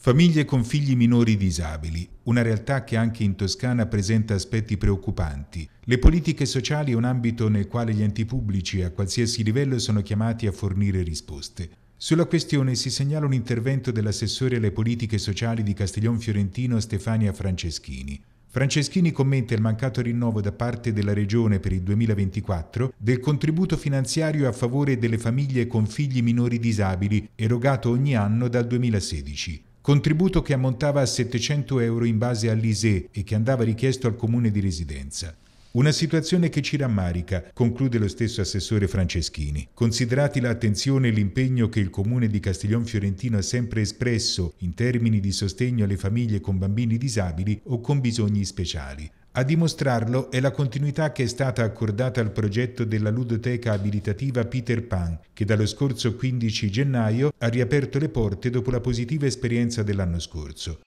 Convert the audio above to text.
Famiglie con figli minori disabili, una realtà che anche in Toscana presenta aspetti preoccupanti. Le politiche sociali è un ambito nel quale gli enti pubblici a qualsiasi livello sono chiamati a fornire risposte. Sulla questione si segnala un intervento dell'assessore alle politiche sociali di Castiglion Fiorentino Stefania Franceschini. Franceschini commenta il mancato rinnovo da parte della Regione per il 2024 del contributo finanziario a favore delle famiglie con figli minori disabili erogato ogni anno dal 2016 contributo che ammontava a 700 euro in base all'ISE e che andava richiesto al comune di residenza. Una situazione che ci rammarica, conclude lo stesso assessore Franceschini. Considerati l'attenzione e l'impegno che il comune di Castiglion Fiorentino ha sempre espresso in termini di sostegno alle famiglie con bambini disabili o con bisogni speciali, a dimostrarlo è la continuità che è stata accordata al progetto della ludoteca abilitativa Peter Pan, che dallo scorso 15 gennaio ha riaperto le porte dopo la positiva esperienza dell'anno scorso.